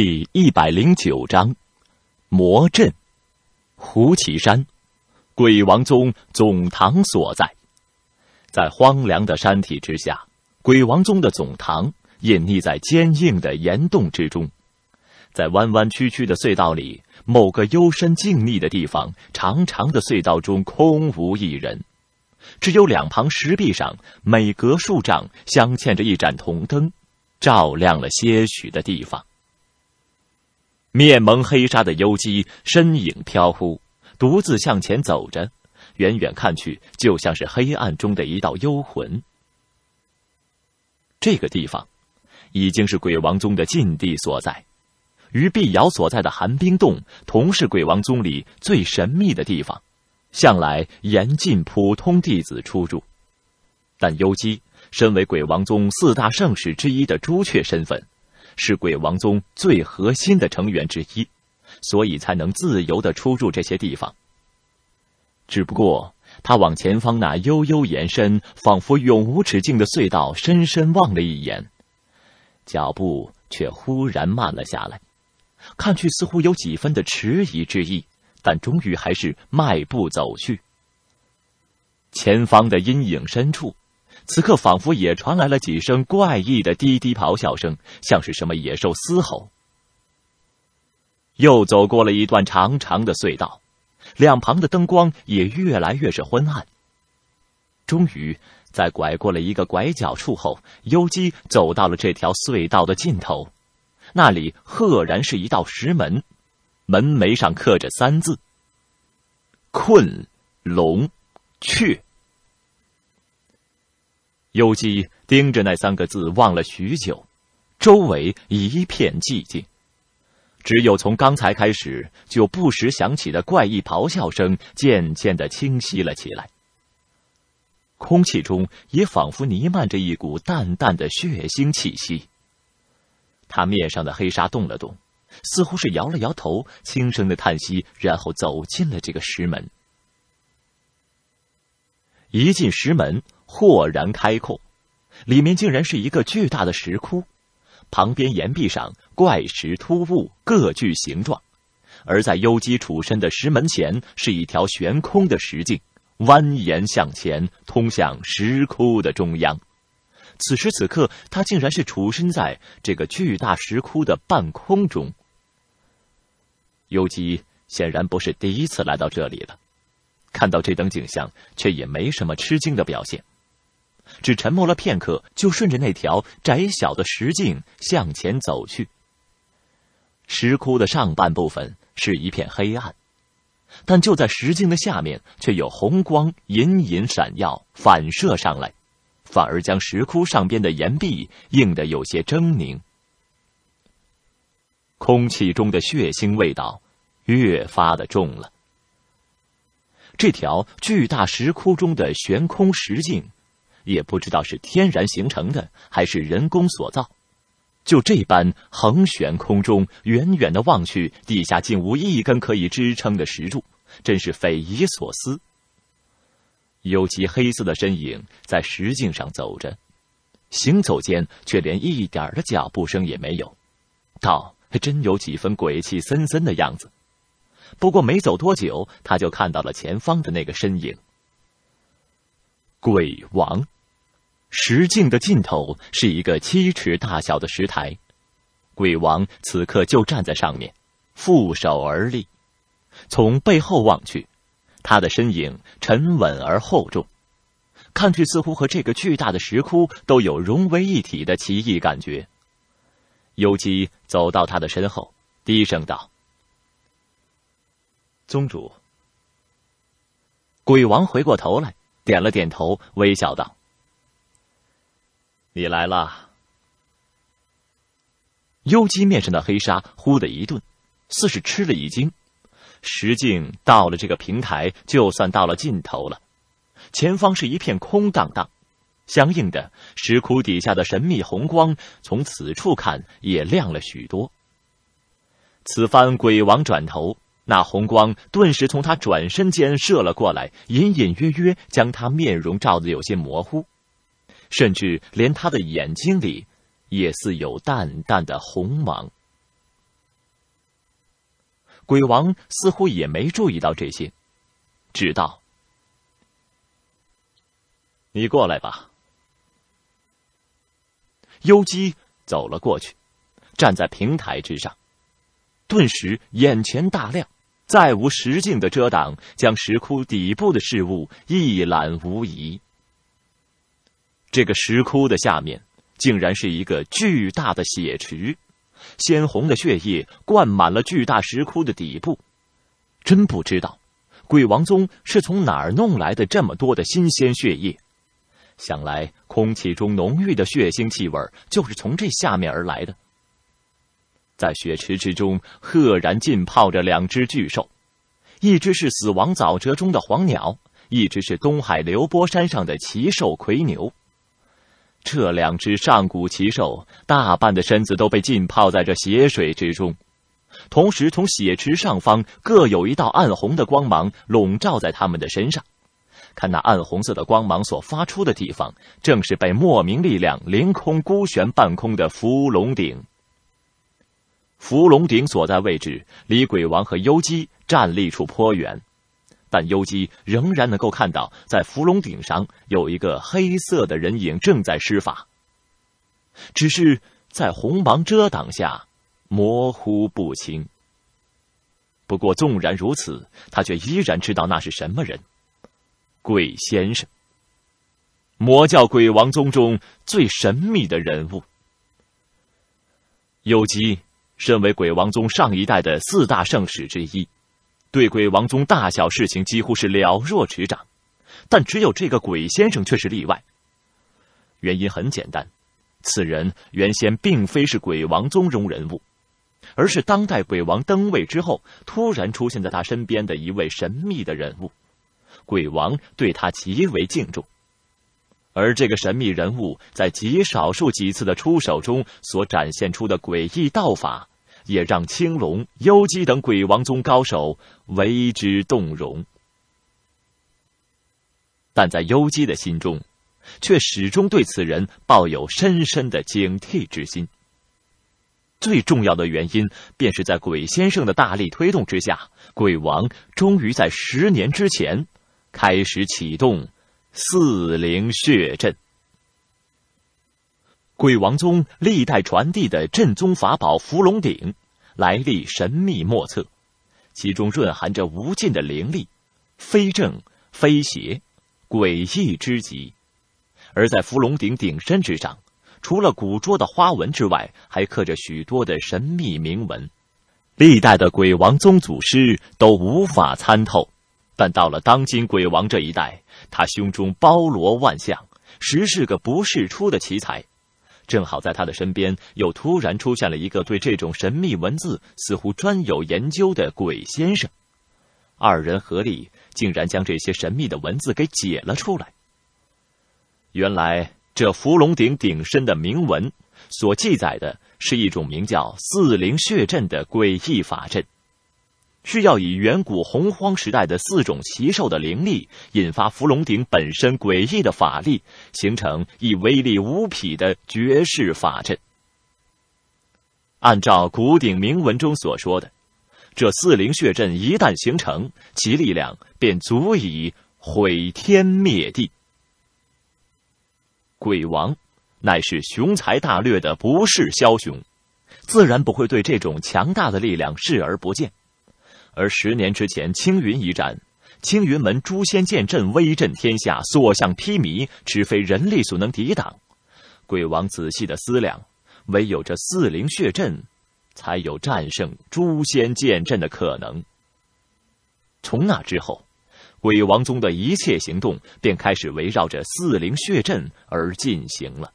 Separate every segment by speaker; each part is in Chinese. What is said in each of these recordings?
Speaker 1: 第一百零九章，魔阵，胡岐山，鬼王宗总堂所在，在荒凉的山体之下，鬼王宗的总堂隐匿在坚硬的岩洞之中，在弯弯曲曲的隧道里，某个幽深静谧的地方，长长的隧道中空无一人，只有两旁石壁上每隔数丈镶嵌着一盏铜灯，照亮了些许的地方。面蒙黑纱的幽姬身影飘忽，独自向前走着，远远看去，就像是黑暗中的一道幽魂。这个地方，已经是鬼王宗的禁地所在，与碧瑶所在的寒冰洞同是鬼王宗里最神秘的地方，向来严禁普通弟子出入。但幽姬身为鬼王宗四大圣使之一的朱雀身份。是鬼王宗最核心的成员之一，所以才能自由的出入这些地方。只不过，他往前方那悠悠延伸、仿佛永无止境的隧道深深望了一眼，脚步却忽然慢了下来，看去似乎有几分的迟疑之意，但终于还是迈步走去。前方的阴影深处。此刻仿佛也传来了几声怪异的滴滴咆哮声，像是什么野兽嘶吼。又走过了一段长长的隧道，两旁的灯光也越来越是昏暗。终于，在拐过了一个拐角处后，优姬走到了这条隧道的尽头，那里赫然是一道石门，门楣上刻着三字：“困龙雀。”尤其盯着那三个字望了许久，周围一片寂静，只有从刚才开始就不时响起的怪异咆哮声渐渐的清晰了起来。空气中也仿佛弥漫着一股淡淡的血腥气息。他面上的黑纱动了动，似乎是摇了摇头，轻声的叹息，然后走进了这个石门。一进石门。豁然开阔，里面竟然是一个巨大的石窟，旁边岩壁上怪石突兀，各具形状。而在幽姬处身的石门前，是一条悬空的石径，蜿蜒向前，通向石窟的中央。此时此刻，他竟然是处身在这个巨大石窟的半空中。幽姬显然不是第一次来到这里了，看到这等景象，却也没什么吃惊的表现。只沉默了片刻，就顺着那条窄小的石径向前走去。石窟的上半部分是一片黑暗，但就在石径的下面，却有红光隐隐闪耀，反射上来，反而将石窟上边的岩壁映得有些狰狞。空气中的血腥味道越发的重了。这条巨大石窟中的悬空石径。也不知道是天然形成的还是人工所造，就这般横悬空中，远远的望去，地下竟无一根可以支撑的石柱，真是匪夷所思。有其黑色的身影在石径上走着，行走间却连一点的脚步声也没有，倒还真有几分鬼气森森的样子。不过没走多久，他就看到了前方的那个身影——鬼王。石镜的尽头是一个七尺大小的石台，鬼王此刻就站在上面，负手而立。从背后望去，他的身影沉稳而厚重，看去似乎和这个巨大的石窟都有融为一体的奇异感觉。尤其走到他的身后，低声道：“宗主。”鬼王回过头来，点了点头，微笑道。你来了。幽姬面上的黑纱忽的一顿，似是吃了一惊。石径到了这个平台，就算到了尽头了。前方是一片空荡荡，相应的石窟底下的神秘红光，从此处看也亮了许多。此番鬼王转头，那红光顿时从他转身间射了过来，隐隐约约将他面容照得有些模糊。甚至连他的眼睛里也似有淡淡的红芒。鬼王似乎也没注意到这些，只道：“你过来吧。”幽姬走了过去，站在平台之上，顿时眼前大亮，再无石镜的遮挡，将石窟底部的事物一览无遗。这个石窟的下面，竟然是一个巨大的血池，鲜红的血液灌满了巨大石窟的底部。真不知道，鬼王宗是从哪儿弄来的这么多的新鲜血液。想来，空气中浓郁的血腥气味就是从这下面而来的。在血池之中，赫然浸泡着两只巨兽，一只是死亡沼泽中的黄鸟，一只是东海流波山上的奇兽夔牛。这两只上古奇兽，大半的身子都被浸泡在这血水之中，同时从血池上方各有一道暗红的光芒笼罩在它们的身上。看那暗红色的光芒所发出的地方，正是被莫名力量凌空孤悬半空的伏龙鼎。伏龙鼎所在位置，离鬼王和幽姬站立处颇远。但优姬仍然能够看到，在伏龙顶上有一个黑色的人影正在施法，只是在红芒遮挡下模糊不清。不过，纵然如此，他却依然知道那是什么人——鬼先生，魔教鬼王宗中最神秘的人物。优姬身为鬼王宗上一代的四大圣使之一。对鬼王宗大小事情几乎是了若指掌，但只有这个鬼先生却是例外。原因很简单，此人原先并非是鬼王宗中人物，而是当代鬼王登位之后突然出现在他身边的一位神秘的人物。鬼王对他极为敬重，而这个神秘人物在极少数几次的出手中所展现出的诡异道法。也让青龙、幽姬等鬼王宗高手为之动容，但在幽姬的心中，却始终对此人抱有深深的警惕之心。最重要的原因，便是在鬼先生的大力推动之下，鬼王终于在十年之前开始启动四灵血阵。鬼王宗历代传递的镇宗法宝伏龙鼎，来历神秘莫测，其中蕴含着无尽的灵力，非正非邪，诡异之极。而在伏龙鼎鼎身之上，除了古拙的花纹之外，还刻着许多的神秘铭文，历代的鬼王宗祖师都无法参透。但到了当今鬼王这一代，他胸中包罗万象，实是个不世出的奇才。正好在他的身边，又突然出现了一个对这种神秘文字似乎专有研究的鬼先生。二人合力，竟然将这些神秘的文字给解了出来。原来，这伏龙鼎鼎身的铭文所记载的，是一种名叫“四灵血阵”的诡异法阵。是要以远古洪荒时代的四种奇兽的灵力，引发伏龙鼎本身诡异的法力，形成一威力无匹的绝世法阵。按照古鼎铭文中所说的，这四灵血阵一旦形成，其力量便足以毁天灭地。鬼王乃是雄才大略的不世枭雄，自然不会对这种强大的力量视而不见。而十年之前青云一战，青云门诛仙剑阵威震天下，所向披靡，只非人力所能抵挡。鬼王仔细的思量，唯有这四灵血阵，才有战胜诛仙剑阵的可能。从那之后，鬼王宗的一切行动便开始围绕着四灵血阵而进行了。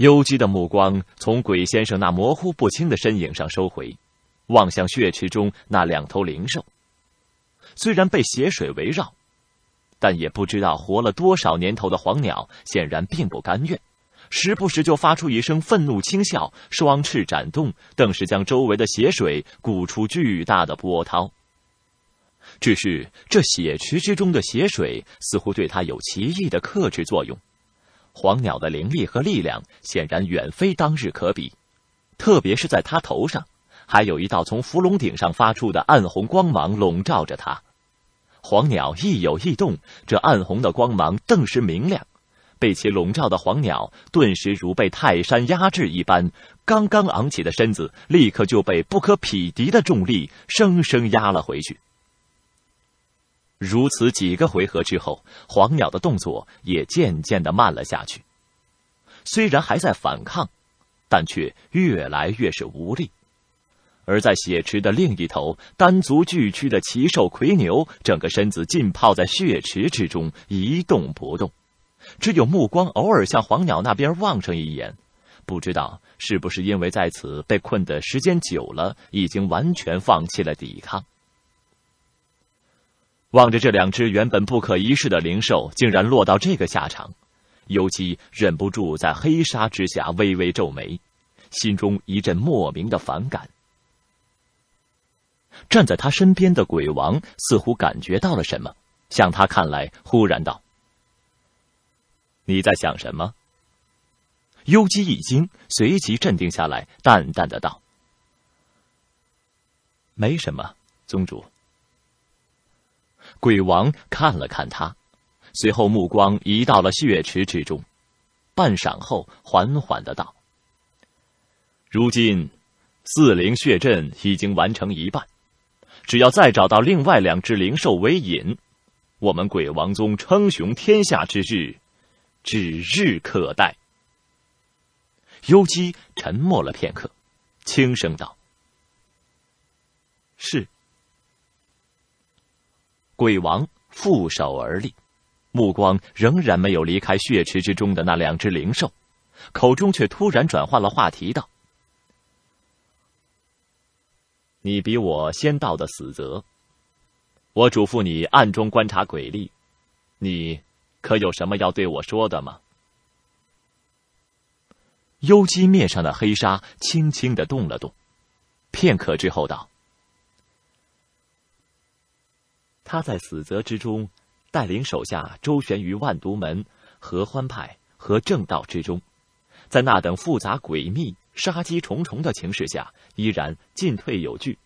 Speaker 1: 幽姬的目光从鬼先生那模糊不清的身影上收回，望向血池中那两头灵兽。虽然被血水围绕，但也不知道活了多少年头的黄鸟显然并不甘愿，时不时就发出一声愤怒轻笑，双翅展动，更是将周围的血水鼓出巨大的波涛。只是这血池之中的血水似乎对它有奇异的克制作用。黄鸟的灵力和力量显然远非当日可比，特别是在它头上，还有一道从伏龙顶上发出的暗红光芒笼罩着它。黄鸟一有异动，这暗红的光芒顿时明亮，被其笼罩的黄鸟顿时如被泰山压制一般，刚刚昂起的身子立刻就被不可匹敌的重力生生压了回去。如此几个回合之后，黄鸟的动作也渐渐的慢了下去。虽然还在反抗，但却越来越是无力。而在血池的另一头，单足巨躯的奇兽奎牛，整个身子浸泡在血池之中，一动不动，只有目光偶尔向黄鸟那边望上一眼。不知道是不是因为在此被困的时间久了，已经完全放弃了抵抗。望着这两只原本不可一世的灵兽，竟然落到这个下场，尤姬忍不住在黑纱之下微微皱眉，心中一阵莫名的反感。站在他身边的鬼王似乎感觉到了什么，向他看来，忽然道：“你在想什么？”幽姬一惊，随即镇定下来，淡淡的道：“没什么，宗主。”鬼王看了看他，随后目光移到了血池之中，半晌后，缓缓的道：“如今，四灵血阵已经完成一半，只要再找到另外两只灵兽为引，我们鬼王宗称雄天下之日，指日可待。”幽姬沉默了片刻，轻声道：“是。”鬼王负手而立，目光仍然没有离开血池之中的那两只灵兽，口中却突然转换了话题道：“你比我先到的死泽，我嘱咐你暗中观察鬼力，你可有什么要对我说的吗？”幽姬面上的黑纱轻轻的动了动，片刻之后道。他在死则之中，带领手下周旋于万毒门、合欢派和正道之中，在那等复杂诡秘、杀机重重的情势下，依然进退有据，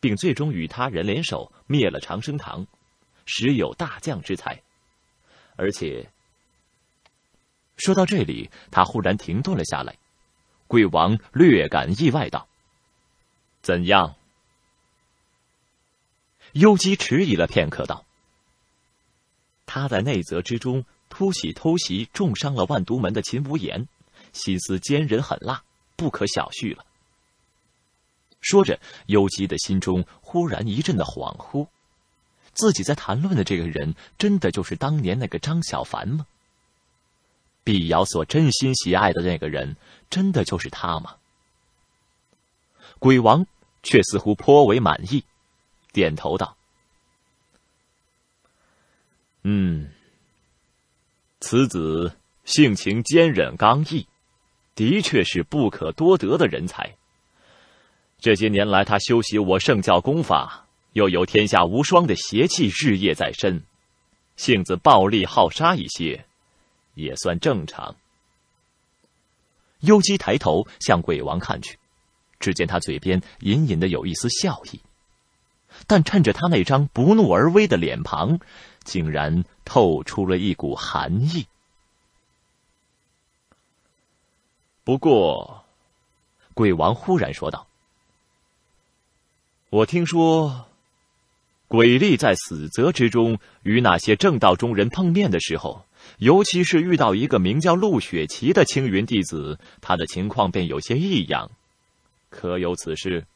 Speaker 1: 并最终与他人联手灭了长生堂，实有大将之才。而且，说到这里，他忽然停顿了下来。鬼王略感意外道：“怎样？”幽姬迟疑了片刻，道：“他在内泽之中突袭偷袭，重伤了万毒门的秦无言，心思奸人狠辣，不可小觑了。”说着，幽姬的心中忽然一阵的恍惚：自己在谈论的这个人，真的就是当年那个张小凡吗？碧瑶所真心喜爱的那个人，真的就是他吗？鬼王却似乎颇为满意。点头道：“嗯，此子性情坚忍刚毅，的确是不可多得的人才。这些年来，他修习我圣教功法，又有天下无双的邪气日夜在身，性子暴戾好杀一些，也算正常。”幽姬抬头向鬼王看去，只见他嘴边隐隐的有一丝笑意。但趁着他那张不怒而威的脸庞，竟然透出了一股寒意。不过，鬼王忽然说道：“我听说，鬼力在死泽之中与那些正道中人碰面的时候，尤其是遇到一个名叫陆雪琪的青云弟子，他的情况便有些异样。可有此事？”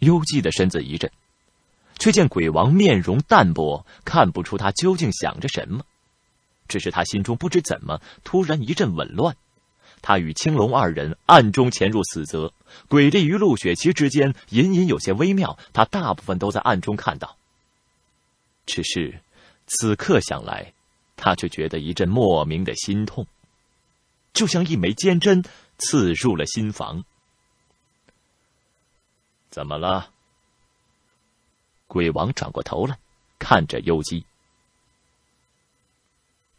Speaker 1: 幽寂的身子一震，却见鬼王面容淡薄，看不出他究竟想着什么。只是他心中不知怎么突然一阵紊乱。他与青龙二人暗中潜入死泽，鬼帝与陆雪琪之间隐隐有些微妙，他大部分都在暗中看到。只是此刻想来，他却觉得一阵莫名的心痛，就像一枚尖针刺入了心房。怎么了？鬼王转过头来，看着幽姬。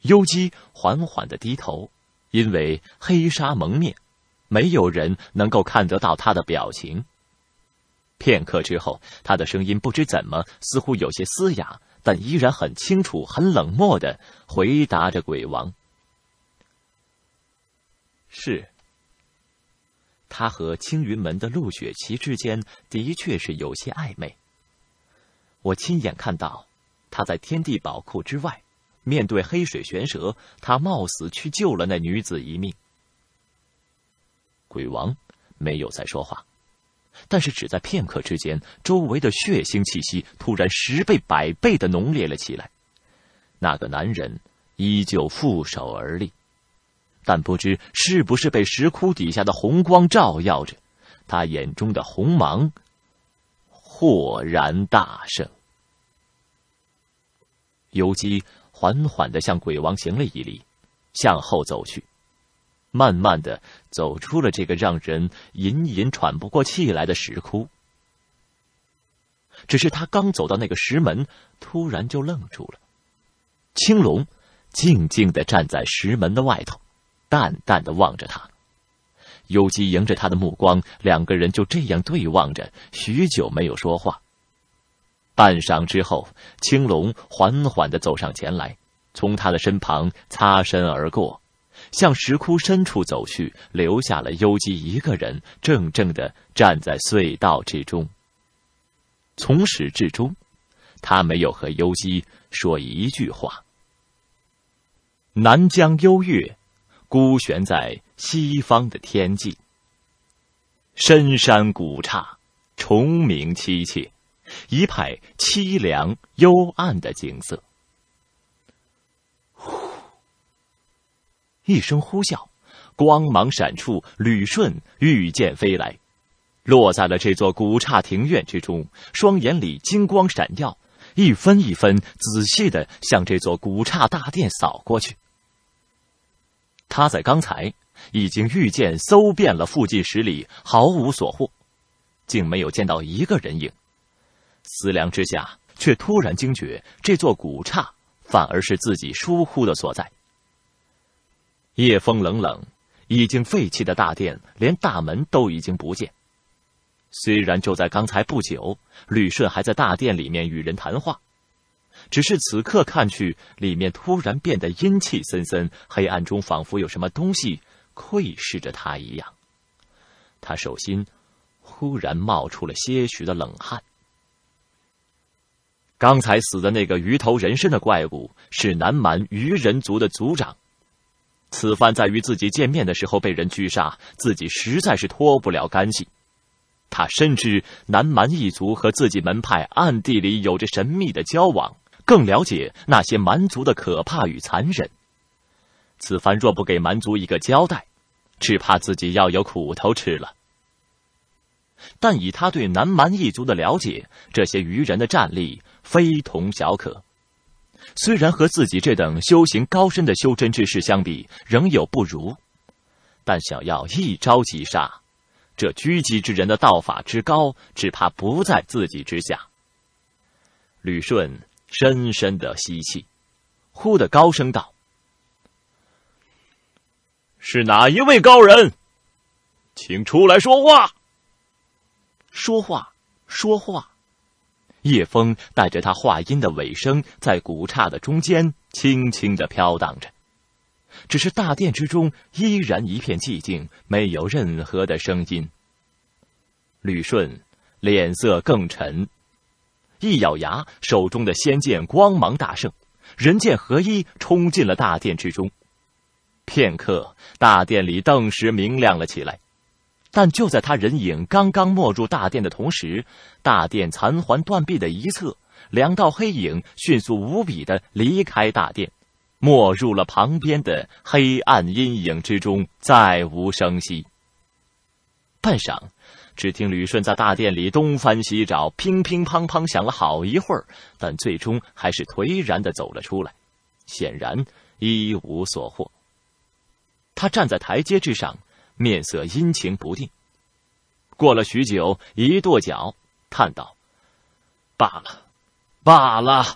Speaker 1: 幽姬缓缓的低头，因为黑纱蒙面，没有人能够看得到他的表情。片刻之后，他的声音不知怎么，似乎有些嘶哑，但依然很清楚、很冷漠的回答着鬼王：“是。”他和青云门的陆雪琪之间的确是有些暧昧。我亲眼看到，他在天地宝库之外，面对黑水玄蛇，他冒死去救了那女子一命。鬼王没有再说话，但是只在片刻之间，周围的血腥气息突然十倍、百倍的浓烈了起来。那个男人依旧负手而立。但不知是不是被石窟底下的红光照耀着，他眼中的红芒豁然大盛。游击缓缓的向鬼王行了一礼，向后走去，慢慢的走出了这个让人隐隐喘不过气来的石窟。只是他刚走到那个石门，突然就愣住了，青龙静静的站在石门的外头。淡淡的望着他，优姬迎着他的目光，两个人就这样对望着，许久没有说话。半晌之后，青龙缓缓的走上前来，从他的身旁擦身而过，向石窟深处走去，留下了优姬一个人怔怔的站在隧道之中。从始至终，他没有和优姬说一句话。南疆幽月。孤悬在西方的天际。深山古刹，虫鸣凄切，一派凄凉幽暗的景色。呼！一声呼啸，光芒闪处，吕顺御剑飞来，落在了这座古刹庭院之中。双眼里金光闪耀，一分一分仔细的向这座古刹大殿扫过去。他在刚才已经御剑搜遍了附近十里，毫无所获，竟没有见到一个人影。思量之下，却突然惊觉这座古刹反而是自己疏忽的所在。夜风冷冷，已经废弃的大殿连大门都已经不见。虽然就在刚才不久，吕顺还在大殿里面与人谈话。只是此刻看去，里面突然变得阴气森森，黑暗中仿佛有什么东西窥视着他一样。他手心忽然冒出了些许的冷汗。刚才死的那个鱼头人身的怪物是南蛮鱼人族的族长，此番在与自己见面的时候被人狙杀，自己实在是脱不了干系。他深知南蛮一族和自己门派暗地里有着神秘的交往。更了解那些蛮族的可怕与残忍。此番若不给蛮族一个交代，只怕自己要有苦头吃了。但以他对南蛮一族的了解，这些愚人的战力非同小可。虽然和自己这等修行高深的修真之士相比，仍有不如，但想要一招击杀，这狙击之人的道法之高，只怕不在自己之下。吕顺。深深的吸气，忽的高声道：“是哪一位高人，请出来说话，说话，说话。”叶风带着他话音的尾声，在古刹的中间轻轻的飘荡着。只是大殿之中依然一片寂静，没有任何的声音。吕顺脸色更沉。一咬牙，手中的仙剑光芒大盛，人剑合一，冲进了大殿之中。片刻，大殿里顿时明亮了起来。但就在他人影刚刚没入大殿的同时，大殿残垣断壁的一侧，两道黑影迅速无比的离开大殿，没入了旁边的黑暗阴影之中，再无声息。半晌。只听吕顺在大殿里东翻西找，乒乒乓乓响了好一会儿，但最终还是颓然的走了出来，显然一无所获。他站在台阶之上，面色阴晴不定。过了许久，一跺脚，叹道：“罢了，罢了。”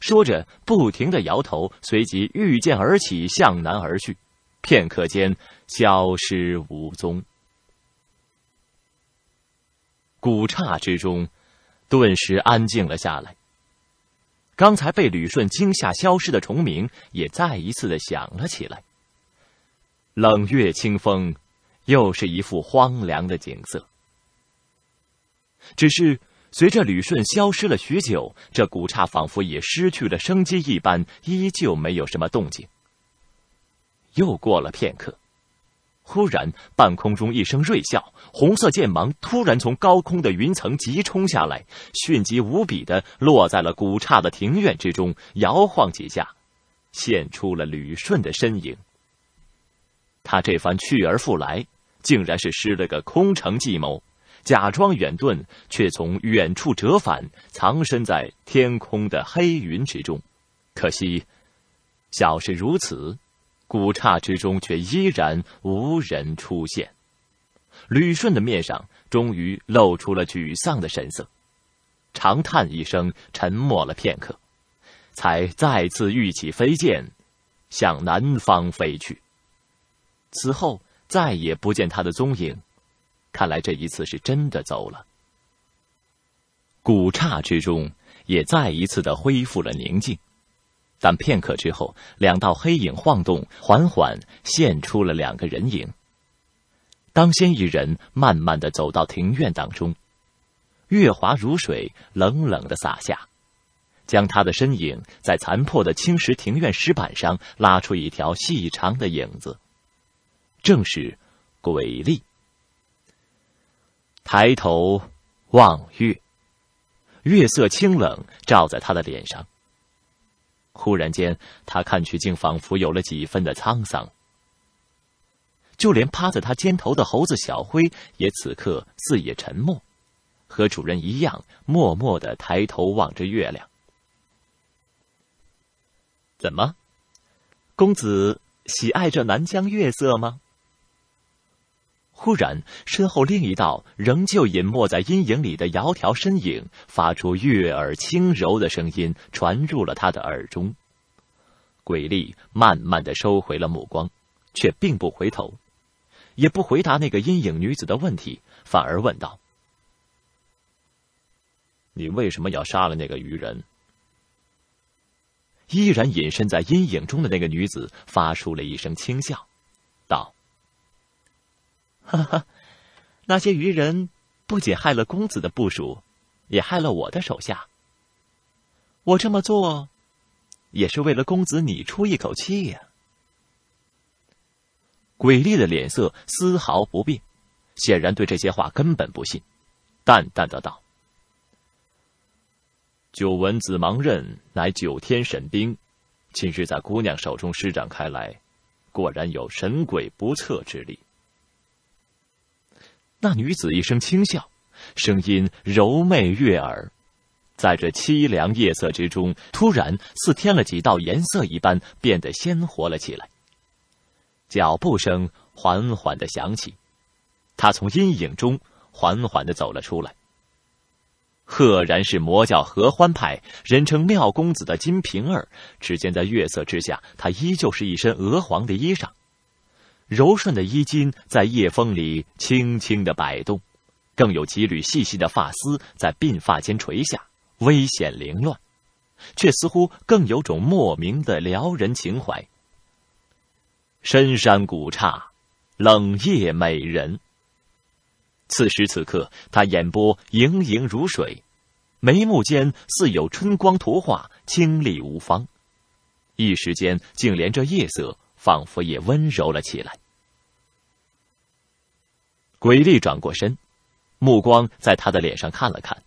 Speaker 1: 说着，不停的摇头，随即御剑而起，向南而去，片刻间消失无踪。古刹之中，顿时安静了下来。刚才被旅顺惊吓消失的虫鸣，也再一次的响了起来。冷月清风，又是一副荒凉的景色。只是随着旅顺消失了许久，这古刹仿佛也失去了生机一般，依旧没有什么动静。又过了片刻。忽然，半空中一声锐啸，红色剑芒突然从高空的云层急冲下来，迅疾无比的落在了古刹的庭院之中，摇晃几下，现出了吕顺的身影。他这番去而复来，竟然是施了个空城计谋，假装远遁，却从远处折返，藏身在天空的黑云之中。可惜，小事如此。古刹之中却依然无人出现，吕顺的面上终于露出了沮丧的神色，长叹一声，沉默了片刻，才再次御起飞剑，向南方飞去。此后再也不见他的踪影，看来这一次是真的走了。古刹之中也再一次的恢复了宁静。但片刻之后，两道黑影晃动，缓缓现出了两个人影。当先一人慢慢的走到庭院当中，月华如水，冷冷的洒下，将他的身影在残破的青石庭院石板上拉出一条细长的影子。正是鬼厉。抬头望月，月色清冷，照在他的脸上。忽然间，他看去，竟仿佛有了几分的沧桑。就连趴在他肩头的猴子小灰，也此刻似也沉默，和主人一样，默默的抬头望着月亮。怎么，公子喜爱这南疆月色吗？忽然，身后另一道仍旧隐没在阴影里的窈窕身影，发出悦耳轻柔的声音，传入了他的耳中。鬼厉慢慢的收回了目光，却并不回头，也不回答那个阴影女子的问题，反而问道：“你为什么要杀了那个鱼人？”依然隐身在阴影中的那个女子发出了一声轻笑，道：“。”哈哈，那些愚人不仅害了公子的部署，也害了我的手下。我这么做，也是为了公子你出一口气呀。鬼厉的脸色丝毫不变，显然对这些话根本不信，淡淡的道：“久闻紫芒刃乃九天神兵，今日在姑娘手中施展开来，果然有神鬼不测之力。”那女子一声轻笑，声音柔媚悦耳，在这凄凉夜色之中，突然似添了几道颜色一般，变得鲜活了起来。脚步声缓缓的响起，她从阴影中缓缓的走了出来，赫然是魔教合欢派人称妙公子的金瓶儿。只见在月色之下，她依旧是一身鹅黄的衣裳。柔顺的衣襟在夜风里轻轻的摆动，更有几缕细细的发丝在鬓发间垂下，危险凌乱，却似乎更有种莫名的撩人情怀。深山古刹，冷夜美人。此时此刻，他眼波盈盈如水，眉目间似有春光图画，清丽无方，一时间竟连这夜色仿佛也温柔了起来。鬼厉转过身，目光在他的脸上看了看。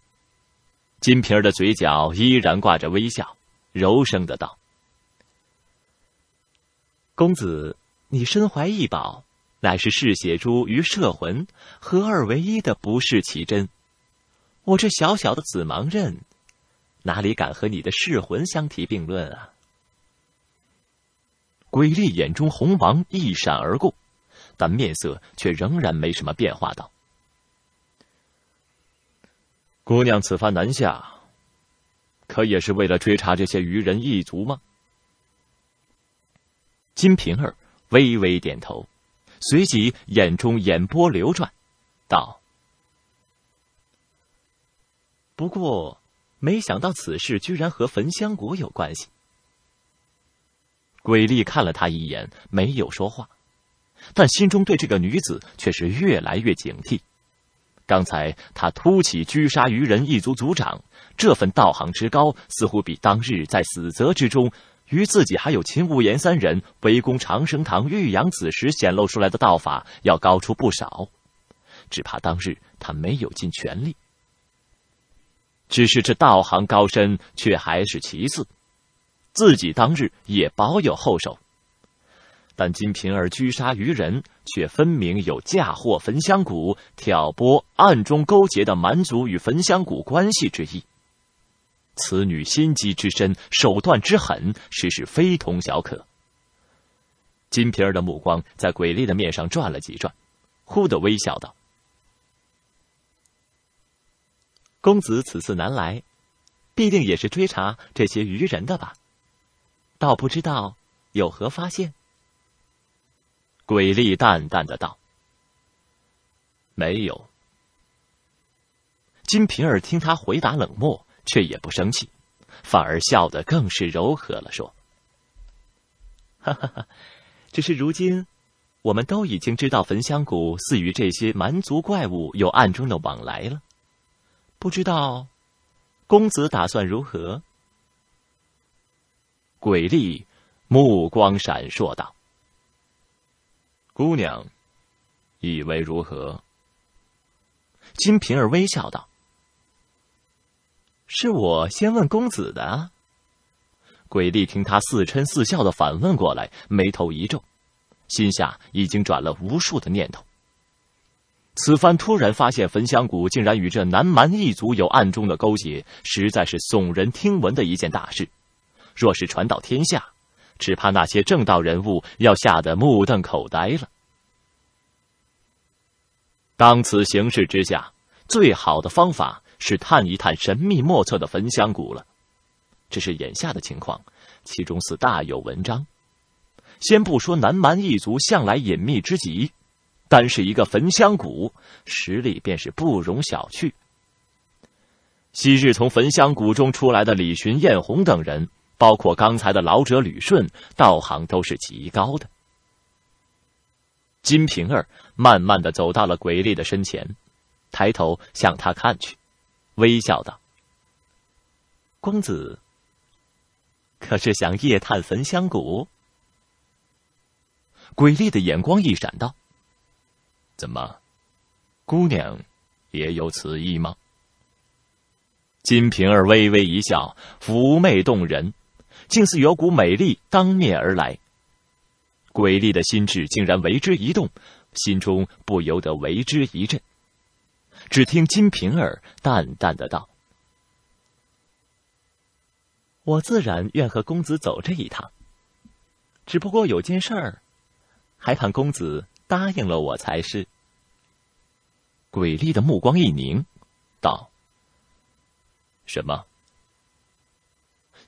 Speaker 1: 金瓶儿的嘴角依然挂着微笑，柔声的道：“公子，你身怀异宝，乃是嗜血珠与摄魂合二为一的不世奇珍。我这小小的紫芒刃，哪里敢和你的噬魂相提并论啊？”鬼力眼中红芒一闪而过。但面色却仍然没什么变化，道：“姑娘此番南下，可也是为了追查这些鱼人一族吗？”金瓶儿微微点头，随即眼中眼波流转，道：“不过，没想到此事居然和焚香国有关系。”鬼力看了他一眼，没有说话。但心中对这个女子却是越来越警惕。刚才他突起狙杀鱼人一族族长，这份道行之高，似乎比当日在死泽之中与自己还有秦无言三人围攻长生堂玉阳子时显露出来的道法要高出不少。只怕当日他没有尽全力。只是这道行高深，却还是其次。自己当日也保有后手。但金瓶儿狙杀渔人，却分明有嫁祸焚香谷、挑拨、暗中勾结的蛮族与焚香谷关系之意。此女心机之深，手段之狠，实是非同小可。金瓶儿的目光在鬼丽的面上转了几转，忽地微笑道：“公子此次南来，必定也是追查这些渔人的吧？倒不知道有何发现。”鬼厉淡淡的道：“没有。”金瓶儿听他回答冷漠，却也不生气，反而笑得更是柔和了，说：“哈哈哈，只是如今，我们都已经知道焚香谷似与这些蛮族怪物有暗中的往来了，不知道，公子打算如何？”鬼力目光闪烁道。姑娘，以为如何？金平儿微笑道：“是我先问公子的。”鬼帝听他似嗔似笑的反问过来，眉头一皱，心下已经转了无数的念头。此番突然发现焚香谷竟然与这南蛮一族有暗中的勾结，实在是耸人听闻的一件大事。若是传到天下，只怕那些正道人物要吓得目瞪口呆了。当此形势之下，最好的方法是探一探神秘莫测的焚香谷了。这是眼下的情况，其中似大有文章。先不说南蛮一族向来隐秘之极，单是一个焚香谷，实力便是不容小觑。昔日从焚香谷中出来的李寻、燕红等人。包括刚才的老者吕顺，道行都是极高的。金瓶儿慢慢的走到了鬼厉的身前，抬头向他看去，微笑道：“公子，可是想夜探焚香谷？”鬼厉的眼光一闪，道：“怎么，姑娘，也有此意吗？”金瓶儿微微一笑，妩媚动人。竟似有股美丽当面而来，鬼丽的心智竟然为之一动，心中不由得为之一震。只听金瓶儿淡淡的道：“我自然愿和公子走这一趟，只不过有件事儿，还盼公子答应了我才是。”鬼丽的目光一凝，道：“什么？”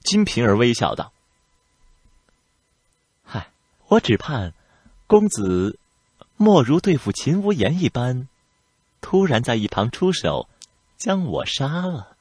Speaker 1: 金平儿微笑道：“嗨，我只盼，公子，莫如对付秦无言一般，突然在一旁出手，将我杀了。”